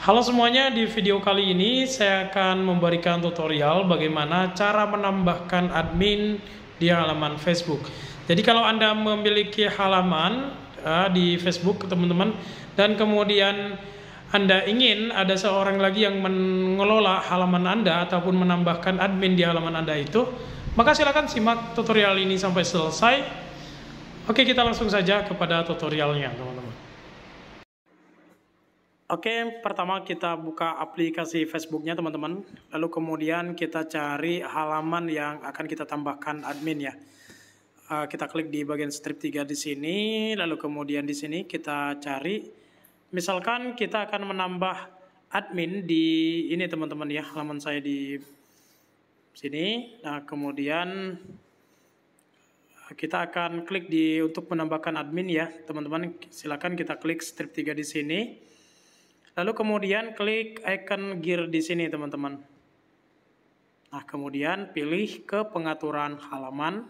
Halo semuanya, di video kali ini saya akan memberikan tutorial bagaimana cara menambahkan admin di halaman Facebook. Jadi kalau Anda memiliki halaman uh, di Facebook teman-teman dan kemudian Anda ingin ada seorang lagi yang mengelola halaman Anda ataupun menambahkan admin di halaman Anda itu, maka silakan simak tutorial ini sampai selesai. Oke, kita langsung saja kepada tutorialnya, teman-teman. Oke, pertama kita buka aplikasi Facebooknya teman-teman. Lalu kemudian kita cari halaman yang akan kita tambahkan admin ya. Eh, kita klik di bagian strip 3 di sini, lalu kemudian di sini kita cari. Misalkan kita akan menambah admin di ini teman-teman ya, halaman saya di sini. Nah, kemudian eh, kita akan klik di untuk menambahkan admin ya, teman-teman. Silakan kita klik strip 3 di sini. Lalu kemudian klik icon gear di sini teman-teman. Nah, kemudian pilih ke pengaturan halaman.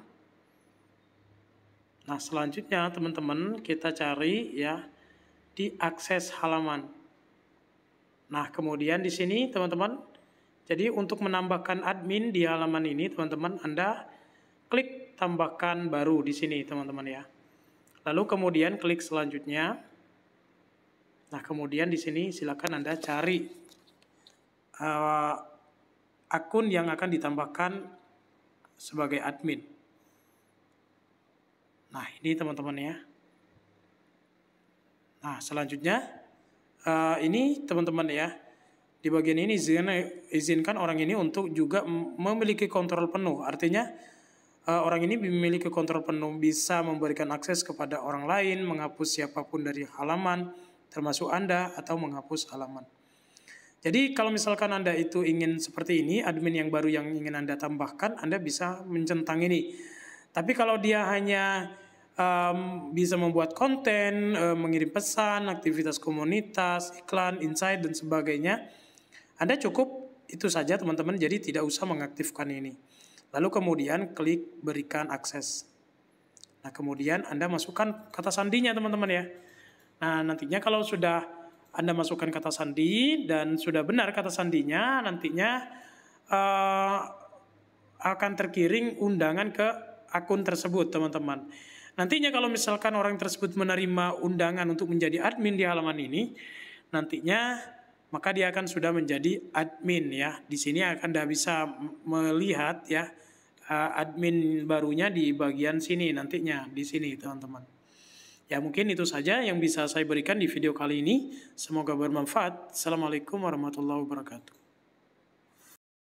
Nah, selanjutnya teman-teman kita cari ya di akses halaman. Nah, kemudian di sini teman-teman jadi untuk menambahkan admin di halaman ini, teman-teman, Anda klik tambahkan baru di sini, teman-teman ya. Lalu kemudian klik selanjutnya. Nah, kemudian di sini silakan Anda cari uh, akun yang akan ditambahkan sebagai admin. Nah, ini teman-teman ya. Nah, selanjutnya uh, ini teman-teman ya. Di bagian ini izin, izinkan orang ini untuk juga memiliki kontrol penuh. Artinya eh, orang ini memiliki kontrol penuh bisa memberikan akses kepada orang lain, menghapus siapapun dari halaman, termasuk Anda atau menghapus halaman. Jadi kalau misalkan Anda itu ingin seperti ini, admin yang baru yang ingin Anda tambahkan, Anda bisa mencentang ini. Tapi kalau dia hanya um, bisa membuat konten, um, mengirim pesan, aktivitas komunitas, iklan, insight, dan sebagainya, Anda cukup itu saja teman-teman, jadi tidak usah mengaktifkan ini. Lalu kemudian klik berikan akses. Nah kemudian Anda masukkan kata sandinya teman-teman ya. Nah, nantinya kalau sudah Anda masukkan kata sandi dan sudah benar kata sandinya, nantinya uh, akan terkiring undangan ke akun tersebut, teman-teman. Nantinya kalau misalkan orang tersebut menerima undangan untuk menjadi admin di halaman ini, nantinya maka dia akan sudah menjadi admin ya. Di sini akan Anda bisa melihat ya eh, admin barunya di bagian sini nantinya di sini teman-teman. Ya mungkin itu saja yang bisa saya berikan di video kali ini. Semoga bermanfaat. Assalamualaikum warahmatullahi wabarakatuh.